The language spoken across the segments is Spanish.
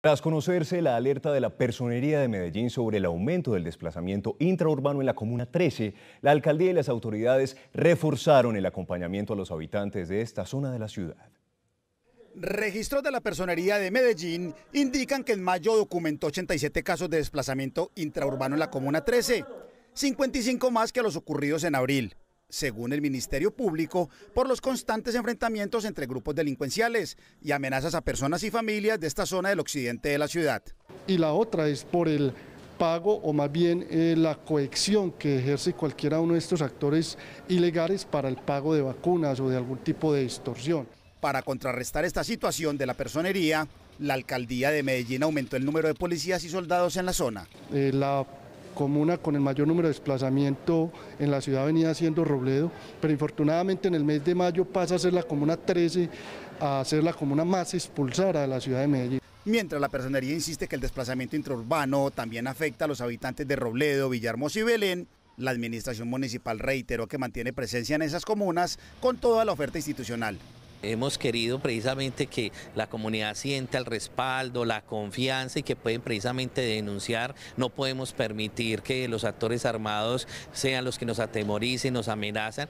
Tras conocerse la alerta de la Personería de Medellín sobre el aumento del desplazamiento intraurbano en la Comuna 13, la alcaldía y las autoridades reforzaron el acompañamiento a los habitantes de esta zona de la ciudad. Registros de la Personería de Medellín indican que en mayo documentó 87 casos de desplazamiento intraurbano en la Comuna 13, 55 más que los ocurridos en abril según el Ministerio Público, por los constantes enfrentamientos entre grupos delincuenciales y amenazas a personas y familias de esta zona del occidente de la ciudad. Y la otra es por el pago o más bien eh, la cohección que ejerce cualquiera uno de estos actores ilegales para el pago de vacunas o de algún tipo de extorsión. Para contrarrestar esta situación de la personería, la alcaldía de Medellín aumentó el número de policías y soldados en la zona. Eh, comuna con el mayor número de desplazamiento en la ciudad venía siendo Robledo, pero infortunadamente en el mes de mayo pasa a ser la comuna 13, a ser la comuna más expulsada de la ciudad de Medellín. Mientras la personería insiste que el desplazamiento intraurbano también afecta a los habitantes de Robledo, Villahermosa y Belén, la administración municipal reiteró que mantiene presencia en esas comunas con toda la oferta institucional. Hemos querido precisamente que la comunidad sienta el respaldo, la confianza y que pueden precisamente denunciar. No podemos permitir que los actores armados sean los que nos atemoricen, nos amenazan.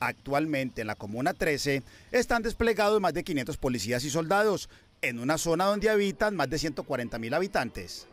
Actualmente en la Comuna 13 están desplegados más de 500 policías y soldados en una zona donde habitan más de 140 mil habitantes.